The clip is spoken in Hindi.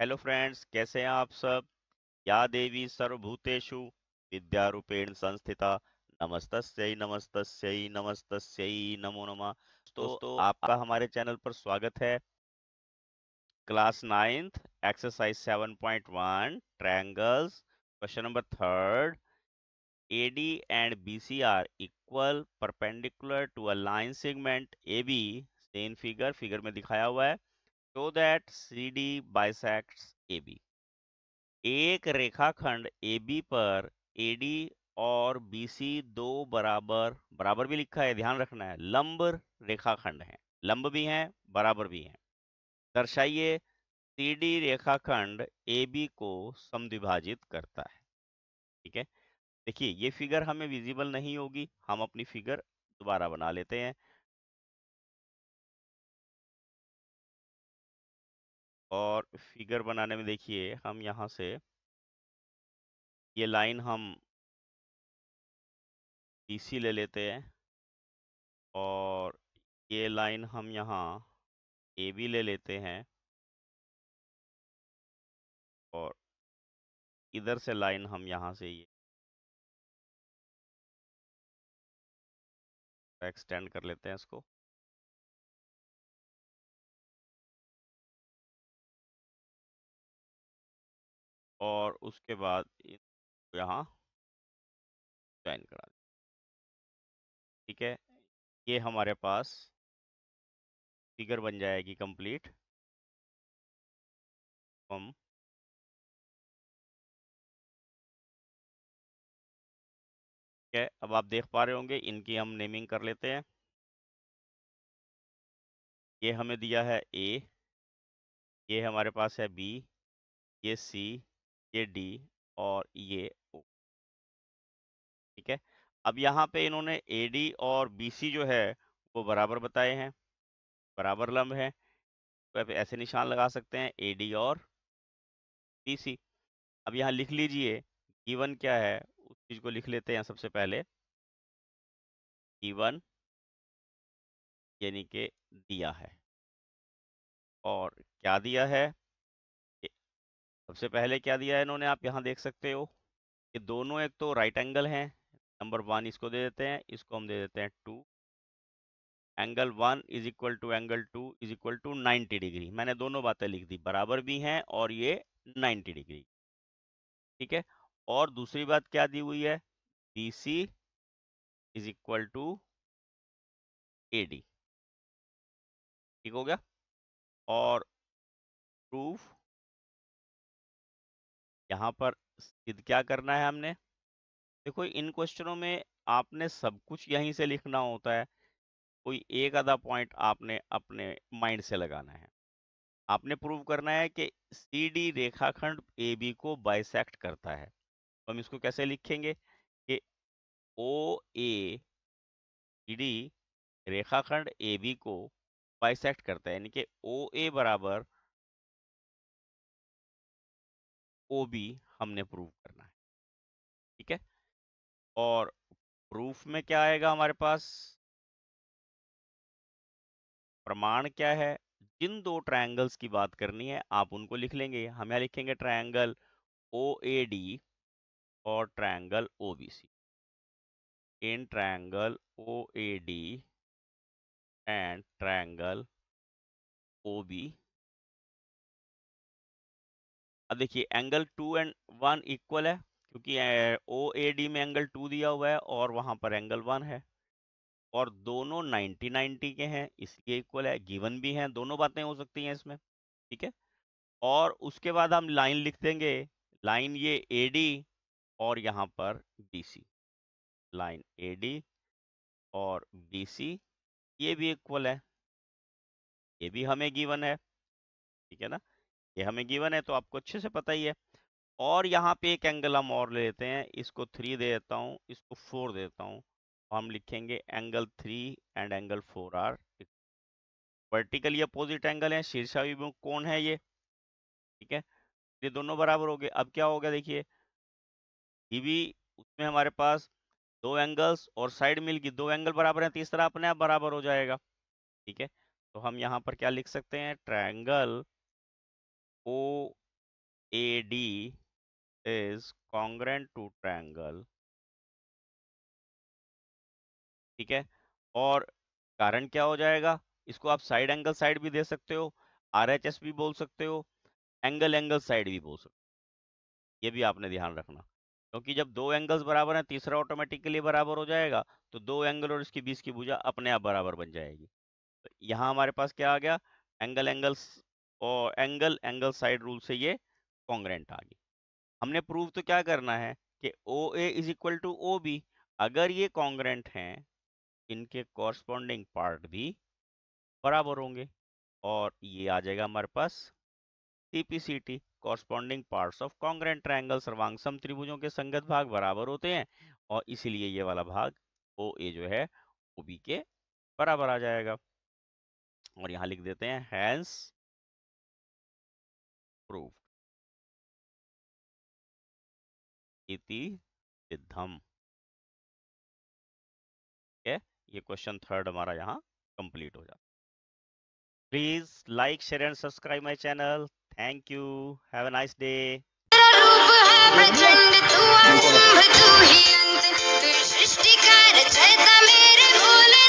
हेलो फ्रेंड्स कैसे हैं आप सब या देवी सर्वभूतेषु विद्यारूपेण संस्थिता नमस्तस्यई नमस्त नमस्त नमो नमः तो दोस्तों तो आपका हमारे चैनल पर स्वागत है class ninth exercise seven point one triangles question number third AD and BC equal perpendicular to a line segment A B सेन फिगर फिगर में दिखाया हुआ है show that CD bisects AB एक रेखाखंड AB पर AD और BC दो बराबर बराबर भी लिखा है ध्यान रखना है लंब रेखाखंड है लंब भी हैं बराबर भी हैं दर्शाइए CD रेखाखंड AB को समद्विभाजित करता है ठीक है देखिए ये फिगर हमें विजिबल नहीं होगी हम अपनी फिगर दोबारा बना लेते हैं और फिगर बनाने में देखिए हम यहाँ से ये लाइन हम डीसी ले लेते हैं और ये लाइन हम यहाँ ए बी ले लेते हैं और इधर से लाइन हम यहाँ से ये एक्सटेंड कर लेते हैं इसको और उसके बाद यहाँ ज्वाइन करा ठीक है ये हमारे पास फिगर बन जाएगी कंप्लीट हम ठीक है अब आप देख पा रहे होंगे इनकी हम नेमिंग कर लेते हैं ये हमें दिया है ए ये हमारे पास है बी ये सी ये डी और ये ओ ठीक है अब यहाँ पे इन्होंने ए डी और बी सी जो है वो बराबर बताए हैं बराबर लंब है तो आप ऐसे निशान लगा सकते हैं ए डी और बी सी अब यहाँ लिख लीजिए गिवन क्या है उस चीज़ को लिख लेते हैं सबसे पहले गिवन यानी कि दिया है और क्या दिया है सबसे पहले क्या दिया है इन्होंने आप यहाँ देख सकते हो कि दोनों एक तो राइट एंगल हैं नंबर वन इसको दे देते हैं इसको हम दे देते हैं two angle one is equal to angle two is equal to ninety degree मैंने दोनों बातें लिख दी बराबर भी हैं और ये नाइन्टी डिग्री ठीक है और दूसरी बात क्या दी हुई है B C is equal to A D ठीक हो गया और प्रूफ यहाँ पर सिद्ध क्या करना है हमने देखो इन क्वेश्चनों में आपने सब कुछ यहीं से लिखना होता है कोई एक आधा पॉइंट आपने अपने माइंड से लगाना है आपने प्रूव करना है कि सी डी रेखाखंड ए बी को बाइसेक्ट करता है तो हम इसको कैसे लिखेंगे कि ओ ए डी रेखाखंड ए बी को बाइसेक्ट करता है यानी कि ओ ए बराबर ओ बी हमने प्रूव करना है ठीक है और प्रूफ में क्या आएगा हमारे पास प्रमाण क्या है जिन दो ट्रायंगल्स की बात करनी है आप उनको लिख लेंगे हम यहाँ लिखेंगे ट्रायंगल ओ ए डी और triangle O B C in triangle O A D and triangle O B अब देखिए angle two and one equal है क्योंकि ओ ए डी में एंगल टू दिया हुआ है और वहां पर एंगल वन है और दोनों नाइन्टी नाइनटी के हैं इसलिए इक्वल है गिवन भी हैं दोनों बातें हो सकती हैं इसमें ठीक है और उसके बाद हम लाइन लिख देंगे लाइन ये ए डी और यहाँ पर B C line A D और बी सी ये भी इक्वल है ये भी हमें गिवन है ठीक है ना ये हमें गिवन है तो आपको अच्छे से पता ही है और यहाँ पे एक एंगल हम और ले लेते हैं इसको थ्री दे देता हूँ इसको फोर दे देता हूँ तो हम लिखेंगे angle three and angle four are vertically opposite angle है शीर्षाभिमुख कौन है ये ठीक है ये दोनों बराबर हो गए अब क्या होगा देखिए ईवी उसमें हमारे पास दो एंगल्स और साइड मिल गई दो एंगल बराबर हैं तीसरा तो अपने आप बराबर हो जाएगा ठीक है तो हम यहाँ पर क्या लिख सकते हैं triangle A D is congruent to triangle ठीक है और कारण क्या हो जाएगा इसको आप साइड एंगल साइड भी दे सकते हो आर एच एस भी बोल सकते हो एंगल एंगल साइड भी बोल सकते हो ये भी आपने ध्यान रखना क्योंकि जब दो एंगल्स बराबर हैं तीसरा ऑटोमेटिकली बराबर हो जाएगा तो दो एंगल और इसकी बीस की भुजा अपने आप बराबर बन जाएगी तो यहाँ हमारे पास क्या आ गया एंगल एंगल्स और एंगल एंगल साइड रूल से ये कॉन्ग्रेंट आ गई हमने प्रूव तो क्या करना है कि O A is equal to O B अगर ये कॉन्ग्रेंट हैं इनके कॉरस्पॉन्डिंग पार्ट भी बराबर होंगे और ये आ जाएगा हमारे पास C P C T corresponding part of congruent triangle सर्वांगसम त्रिभुजों के संगत भाग बराबर होते हैं और इसीलिए ये वाला भाग ओ ए जो है ओ बी के बराबर आ जाएगा और यहाँ लिख देते हैं हैंस proved इति सिद्धम ओके ये क्वेश्चन थर्ड हमारा यहाँ कंप्लीट हो जाता please like share and subscribe my channel thank you have a nice day